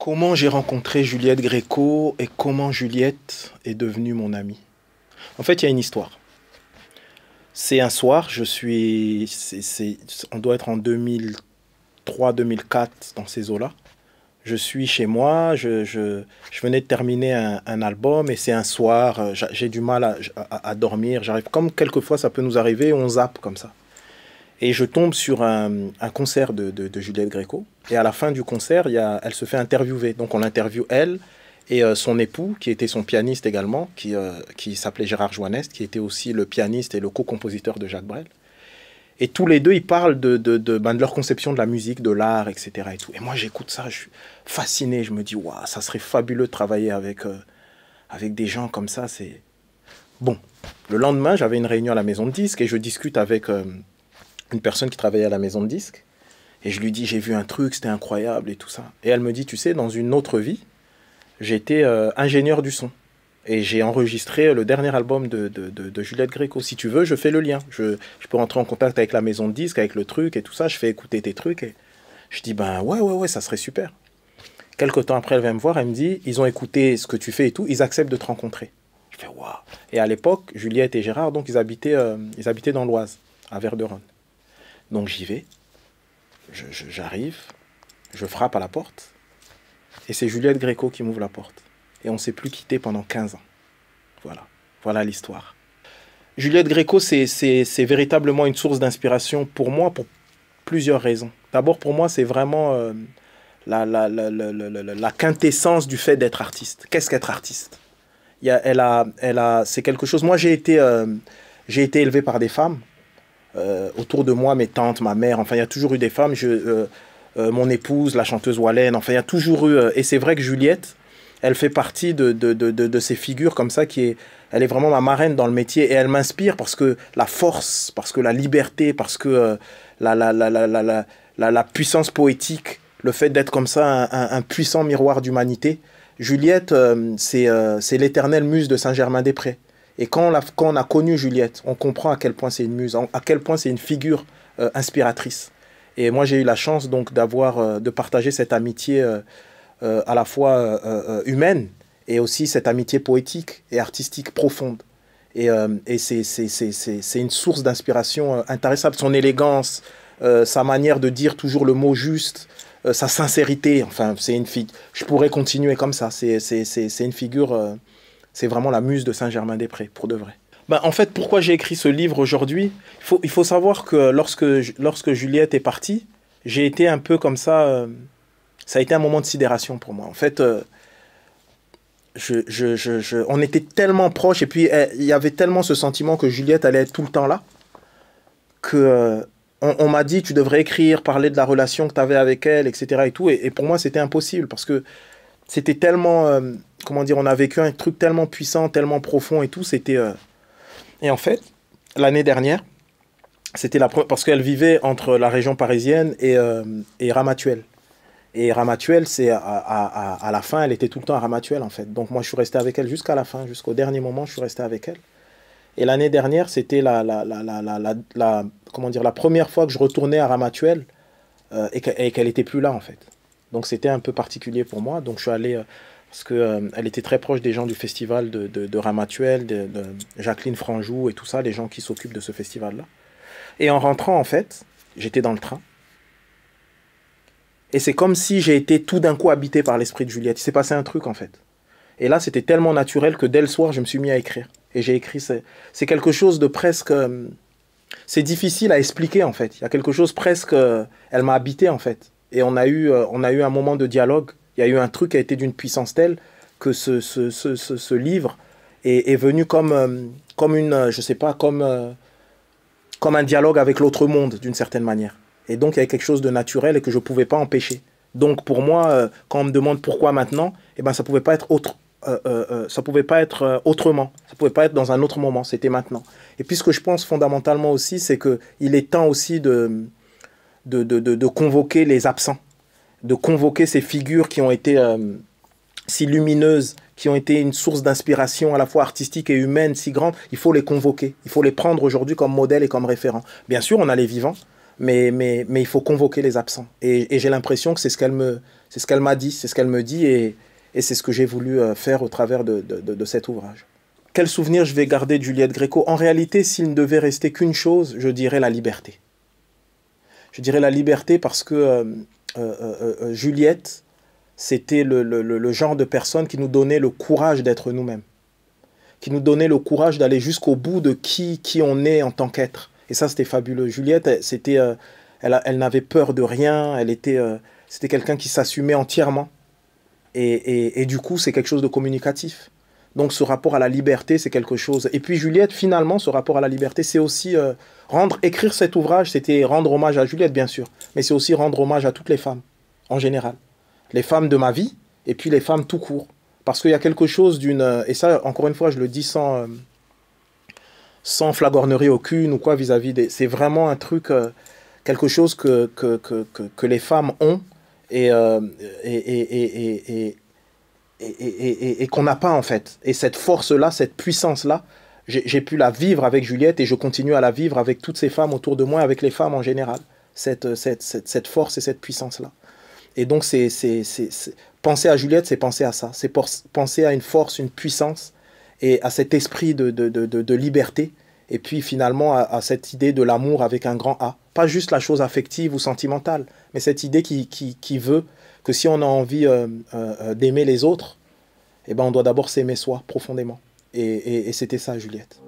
Comment j'ai rencontré Juliette Gréco et comment Juliette est devenue mon amie En fait, il y a une histoire. C'est un soir, je suis. C on doit être en 2003-2004 dans ces eaux-là. Je suis chez moi, je, je, venais de terminer un, album et c'est un soir, euh, j'ai du mal à, dormir. J'arrive Comme quelquefois ça peut nous arriver, on zappe comme ça. Et je tombe sur un, concert de, Juliette Gréco. Et à la fin du concert, il elle se fait interviewer. Donc on l'interviewe, elle et euh, son époux, qui était son pianiste également, qui, euh, qui s'appelait Gérard Joannest, qui était aussi le pianiste et le co-compositeur de Jacques Brel. Et tous les deux, ils parlent de, de, de, ben, leur conception de la musique, de l'art, etc. Et, tout. et moi, j'écoute ça, je suis fasciné. Je me dis, ça serait fabuleux de travailler avec, euh, avec des gens comme ça. C'est Bon, le lendemain, j'avais une réunion à la maison de disques et je discute avec une personne qui travaillait à la maison de disques. Et je lui dis, j'ai vu un truc, c'était incroyable et tout ça. Et elle me dit, tu sais, dans une autre vie, j'étais euh, ingénieur du son. Et j'ai enregistré le dernier album de, de, de, Juliette Gréco. Si tu veux, je fais le lien. Je, peux rentrer en contact avec la maison de disques, avec le truc et tout ça. Je fais écouter tes trucs. Et je dis, ben ouais, ouais, ouais, ça serait super. Quelques temps après, elle vient me voir. Elle me dit, ils ont écouté ce que tu fais et tout. Ils acceptent de te rencontrer. Je fais, waouh. Et à l'époque, Juliette et Gérard, donc, ils habitaient, euh, ils habitaient dans l'Oise, à Verderonne. Donc j'y vais, j'arrive, je, frappe à la porte, et c'est Juliette Gréco qui m'ouvre la porte. Et on ne s'est plus quitté pendant 15 ans. Voilà, voilà l'histoire. Juliette Gréco, c'est véritablement une source d'inspiration pour moi pour plusieurs raisons. D'abord, pour moi, c'est vraiment euh, la, quintessence du fait d'être artiste. Qu'est-ce qu'être artiste Elle a, elle a, c'est quelque chose. Moi, j'ai été, euh, j'ai été élevé par des femmes euh, autour de moi, mes tantes, ma mère, enfin, il y a toujours eu des femmes. Je, euh, euh, mon épouse, la chanteuse Wallen, enfin, il y a toujours eu. et c'est vrai que Juliette, elle fait partie de, de, ces figures comme ça qui Elle est vraiment ma marraine dans le métier et elle m'inspire parce que la force, parce que la liberté, parce que la, la, puissance poétique, le fait d'être comme ça un, un puissant miroir d'humanité. Juliette, c'est l'éternelle muse de Saint-Germain-des-Prés. Et quand on, a, connu Juliette, on comprend à quel point c'est une muse, à quel point c'est une figure euh, inspiratrice. Et moi, j'ai eu la chance donc d'avoir, euh, de partager cette amitié euh, à la fois humaine et aussi cette amitié poétique et artistique profonde. Et, c'est une source d'inspiration intéressante. Son élégance, sa manière de dire toujours le mot juste, sa sincérité. Enfin, c'est une fille. Je pourrais continuer comme ça. C'est une figure c'est vraiment la muse de Saint-Germain-des-Prés, pour de vrai. Ben, en fait, pourquoi j'ai écrit ce livre aujourd'hui il faut, savoir que lorsque, lorsque Juliette est partie, j'ai été un peu comme ça. Euh, ça a été un moment de sidération pour moi. En fait, euh, je, je, je, on était tellement proches et puis eh, il y avait tellement ce sentiment que Juliette allait être tout le temps là que euh, on, m'a dit tu devrais écrire, parler de la relation que tu avais avec elle, etc. Et, tout, et pour moi, c'était impossible parce que c'était tellement comment dire, on a vécu un truc tellement puissant, tellement profond et tout. C'était. Euh, et en fait, l'année dernière, c'était la première. Parce qu'elle vivait entre la région parisienne et, euh, et Ramatuel. Et Ramatuel, c'est à, la fin, elle était tout le temps à Ramatuel en fait. Donc moi, je suis resté avec elle jusqu'à la fin, jusqu'au dernier moment, je suis resté avec elle. Et l'année dernière, c'était la, la, comment dire, la première fois que je retournais à Ramatuel euh, et qu'elle n'était plus là en fait. Donc c'était un peu particulier pour moi. Donc je suis allé parce qu'elle euh, était très proche des gens du festival de, de, de Ramatuel, de, Jacqueline Franjou et tout ça, les gens qui s'occupent de ce festival-là. Et en rentrant, en fait, j'étais dans le train. Et c'est comme si j'ai été tout d'un coup habité par l'esprit de Juliette. Il s'est passé un truc, en fait. Et là, c'était tellement naturel que dès le soir, je me suis mis à écrire. Et j'ai écrit, c'est quelque chose de presque... Euh, c'est difficile à expliquer, en fait. Il y a quelque chose presque... Euh, elle m'a habité, en fait. Et on a eu, on a eu un moment de dialogue il y a eu un truc qui a été d'une puissance telle que ce, ce, ce, livre est, venu comme, euh, comme une, euh, je sais pas, comme, euh, comme un dialogue avec l'autre monde, d'une certaine manière. Et donc, il y a quelque chose de naturel et que je ne pouvais pas empêcher. Donc, pour moi, quand on me demande pourquoi maintenant, eh ben, ça ne pouvait pas être autre, ça pouvait pas être autrement, ça pouvait pas être dans un autre moment, c'était maintenant. Et puis ce que je pense fondamentalement aussi, c'est que il est temps aussi de, de, de, convoquer les absents de convoquer ces figures qui ont été euh, si lumineuses, qui ont été une source d'inspiration à la fois artistique et humaine si grande, il faut les convoquer, il faut les prendre aujourd'hui comme modèle et comme référent. Bien sûr, on a les vivants, mais, mais, mais il faut convoquer les absents. Et, j'ai l'impression que c'est ce qu'elle me, c'est ce qu'elle m'a dit, c'est ce qu'elle me dit, et, c'est ce que j'ai voulu euh, faire au travers de, cet ouvrage. Quel souvenir je vais garder de Juliette Gréco En réalité, s'il ne devait rester qu'une chose, je dirais la liberté. Je dirais la liberté parce que euh, euh, euh, euh, Juliette, c'était le, genre de personne qui nous donnait le courage d'être nous-mêmes, qui nous donnait le courage d'aller jusqu'au bout de qui, qui on est en tant qu'être. Et ça, c'était fabuleux. Juliette, elle, n'avait peur de rien, elle était, c'était quelqu'un qui s'assumait entièrement. et, du coup, c'est quelque chose de communicatif. Donc ce rapport à la liberté, c'est quelque chose. Et puis Juliette, finalement, ce rapport à la liberté, c'est aussi euh, rendre, écrire cet ouvrage, c'était rendre hommage à Juliette, bien sûr, mais c'est aussi rendre hommage à toutes les femmes, en général. Les femmes de ma vie, et puis les femmes tout court. Parce qu'il y a quelque chose d'une... Euh, et ça, encore une fois, je le dis sans, euh, sans flagornerie aucune ou quoi vis-à-vis des... C'est vraiment un truc, quelque chose que que, que, que, les femmes ont. Et, et, et, et et, qu'on n'a pas en fait. Et cette force-là, cette puissance-là, j'ai pu la vivre avec Juliette et je continue à la vivre avec toutes ces femmes autour de moi, avec les femmes en général. Euh, cette, force et cette puissance-là. Et donc, c'est penser à Juliette, c'est penser à ça. C'est penser à une force, une puissance et à cet esprit de, de, de, de liberté et puis finalement à, cette idée de l'amour avec un grand A. Pas juste la chose affective ou sentimentale, mais cette idée qui, veut que si on a envie euh, euh, euh, d'aimer les autres, eh ben on doit d'abord s'aimer soi profondément. et c'était ça, Juliette.